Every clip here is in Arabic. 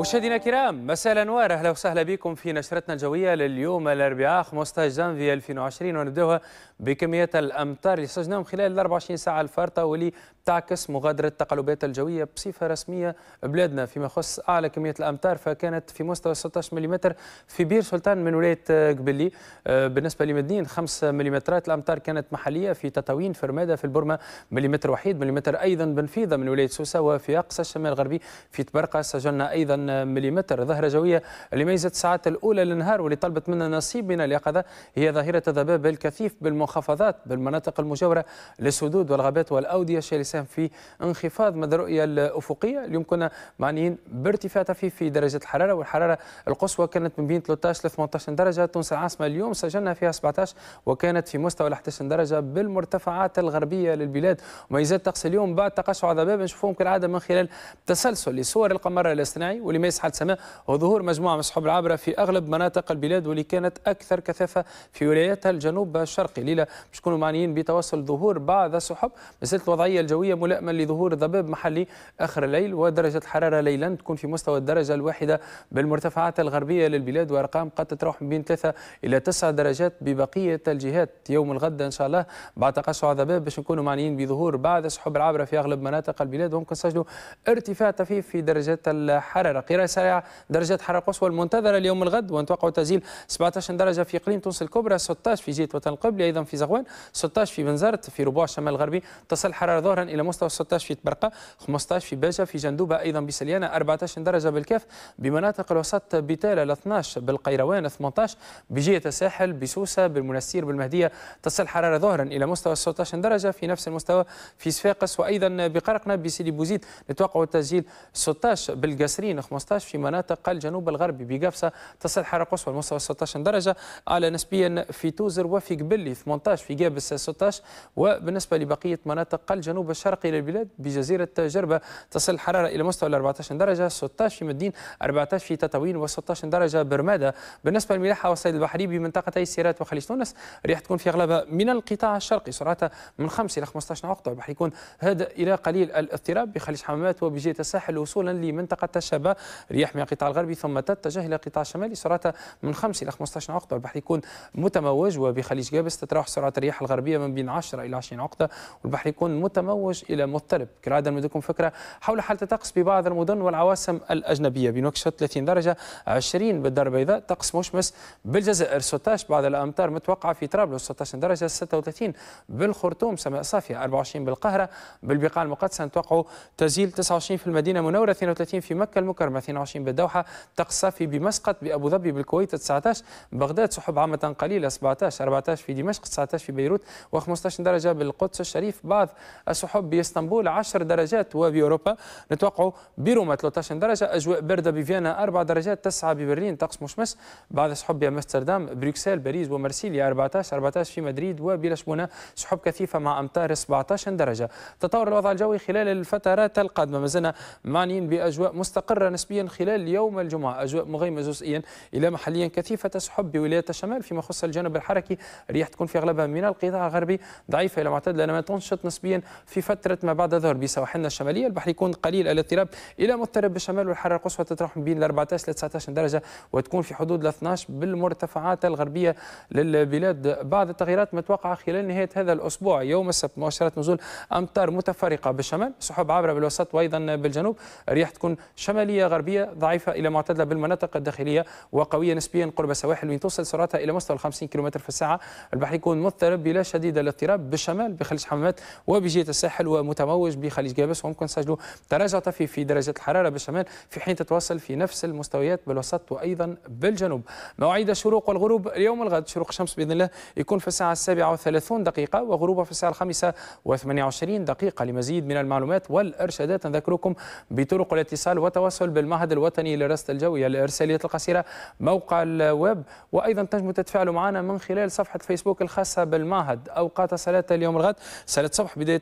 مشاهدينا الكرام مساء الانوار اهلا وسهلا بكم في نشرتنا الجويه لليوم الاربعاء 15 جانفي 2020 ونبداوها بكميه الامطار اللي سجناهم خلال 24 ساعه الفارطه واللي تعكس مغادرة التقلبات الجوية بصفة رسمية بلادنا فيما يخص أعلى كمية الأمطار فكانت في مستوى 16 ملم في بير سلطان من ولاية قبلي آه، بالنسبة لمدنين 5 ملم الأمطار كانت محلية في تطاوين في رمادة في البرمة مليمتر وحيد مليمتر أيضا بنفيضة من ولاية سوسة وفي أقصى الشمال الغربي في تبرقة سجلنا أيضا مليمتر ظاهرة جوية اللي ميزت الساعات الأولى للنهار واللي طلبت منا نصيب من اليقظة هي ظاهرة الذباب الكثيف بالمنخفضات بالمناطق المجاورة للسدود والغابات والأودية الشرسة تساهم في انخفاض مدى الرؤيه الافقيه اليوم كنا معنيين بارتفاع طفيف في درجه الحراره والحراره القصوى كانت من بين 13 ل 18 درجه تونس العاصمه اليوم سجلنا فيها 17 وكانت في مستوى 11 درجه بالمرتفعات الغربيه للبلاد وميزات طقس اليوم بعد تقشع ذباب نشوفوهم كالعاده من خلال تسلسل لصور القمر الاصطناعي واللي ما يسحل السماء وظهور مجموعه من السحب العابره في اغلب مناطق البلاد واللي كانت اكثر كثافه في ولاياتها الجنوب الشرقي ليله باش معنيين بتوصل ظهور بعض السحب مساله الوضعيه الجوية جوية ملائمة لظهور ضباب محلي آخر الليل ودرجة الحرارة ليلا تكون في مستوى الدرجة الواحدة بالمرتفعات الغربية للبلاد وأرقام قد تتراوح بين 3 إلى 9 درجات ببقية الجهات يوم الغد إن شاء الله بعد تقشع ضباب باش نكونوا معنيين بظهور بعد السحب العابرة في أغلب مناطق البلاد وممكن نسجلوا ارتفاع طفيف في درجات الحرارة قراءة سريعة درجات حرارة قصوى المنتظرة اليوم الغد ونتوقع تسجيل 17 درجة في إقليم تونس الكبرى 16 في جهة وطن القبلي أيضا في زغوان 16 في بنزرت في ربوع الشمال الغربي تصل حرارة ظهرا الى مستوى 16 في تبرقه 15 في باجه في جندوبه ايضا بسليانه 14 درجه بالكاف بمناطق الوسط بتاله 12 بالقيروان 18 بجهه الساحل بسوسه بالمنسير بالمهديه تصل حراره ظهرا الى مستوى 16 درجه في نفس المستوى في صفاقس وايضا بقرقنا بسيدي بوزيد نتوقع التسجيل 16 بالقصرين 15 في مناطق الجنوب الغربي بقفصه تصل حراره قصوى لمستوى 16 درجه اعلى نسبيا في توزر وفي قبلي 18 في جابس 16 وبالنسبه لبقيه مناطق الجنوب الشرقي للبلاد بجزيرة جربة تصل الحرارة إلى مستوى 14 درجة 16 في مدين 14 في تطاوين و16 درجة برمادة بالنسبة للملاحة والصيد البحري بمنطقتي سيرات وخليج تونس الريح تكون في أغلبها من القطاع الشرقي سرعتها من 5 إلى 15 عقدة البحر يكون هذا إلى قليل الاضطراب بخليج حمامات وبجهة الساحل وصولا لمنطقة الشابة رياح من القطاع الغربي ثم تتجه إلى القطاع الشمالي سرعتها من 5 إلى 15 عقدة البحر يكون متموج وبخليج جابس تتراوح سرعة الرياح الغربية من بين 10 إلى 20 عقدة والبحر يكون متموج تتوج إلى مضطرب كالعادة نمدكم فكرة حول حالة الطقس ببعض المدن والعواصم الأجنبية بنكشة 30 درجة 20 بالدار البيضاء طقس مشمس بالجزائر 16 بعض الأمطار متوقعة في طرابلس 16 درجة 36 بالخرطوم سماء صافية 24 بالقاهرة بالبقاع المقدسة نتوقعوا تسجيل 29 في المدينة المنوره 32 في مكة المكرمة 22 بالدوحة طقس صافي بمسقط بأبو ظبي بالكويت 19 بغداد سحب عامة قليلة 17 14 في دمشق 19 في بيروت و15 درجة بالقدس الشريف بعض السحب الحب باسطنبول 10 درجات وبأوروبا نتوقعوا بروما 13 درجة أجواء باردة بفيينا 4 درجات 9 ببرلين طقس مشمس بعد سحب بأمستردام بروكسل باريس ومرسيليا 14 14 في مدريد وبلشبونة سحب كثيفة مع أمطار 17 درجة تطور الوضع الجوي خلال الفترات القادمة مازلنا معنيين بأجواء مستقرة نسبيا خلال يوم الجمعة أجواء مغيمة جزئيا إلى محليا كثيفة تسحب بولايات الشمال فيما يخص الجانب الحركي رياح تكون في أغلبها من القطاع الغربي ضعيفة إلى معتدلة لما تنشط نسبيا في فترة ما بعد الظهر بسواحلنا الشمالية البحر يكون قليل الاضطراب إلى مضطرب بالشمال والحرارة القصوى تتراوح بين 14 ل 19 درجة وتكون في حدود 12 بالمرتفعات الغربية للبلاد بعض التغييرات متوقعة خلال نهاية هذا الأسبوع يوم السبت مؤشرات نزول أمطار متفرقة بالشمال سحب عابرة بالوسط وأيضا بالجنوب الرياح تكون شمالية غربية ضعيفة إلى معتدلة بالمناطق الداخلية وقوية نسبيا قرب السواحل وين توصل سرعتها إلى مستوى 50 كم في الساعة البحر يكون مضطرب بلا شديد الاضطراب بالشمال بخلج حمامات وبجهة الساحل حلوه متموج بخليج جابس وممكن نسجلوا تراجع طفي في درجات الحراره بالشمال في حين تتواصل في نفس المستويات بالوسط وايضا بالجنوب مواعيد الشروق والغروب اليوم الغد شروق الشمس باذن الله يكون في الساعه السابعة وثلاثون دقيقة وغروبها في الساعة الخامسة وثمانية وعشرين دقيقة لمزيد من المعلومات والإرشادات نذكركم بطرق الاتصال والتواصل بالمعهد الوطني لرصد الجوية الارساليات القصيرة موقع الويب وأيضا تنجموا تتفاعلوا معنا من خلال صفحة فيسبوك الخاصة بالمعهد أوقات صلاة اليوم الغد صلاة الصبح بداية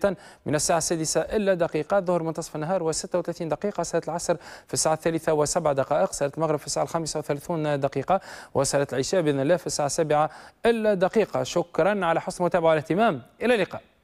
من الساعة السادسة إلا دقيقة ظهر منتصف النهار و36 دقيقة صلاة العصر في الساعة الثالثة وسبع دقائق صلاة المغرب في الساعة الخامسة وثلاثون دقيقة وصلاة العشاء بإذن الله في الساعة السابعة إلا دقيقة شكرا على حسن المتابعة والاهتمام إلى اللقاء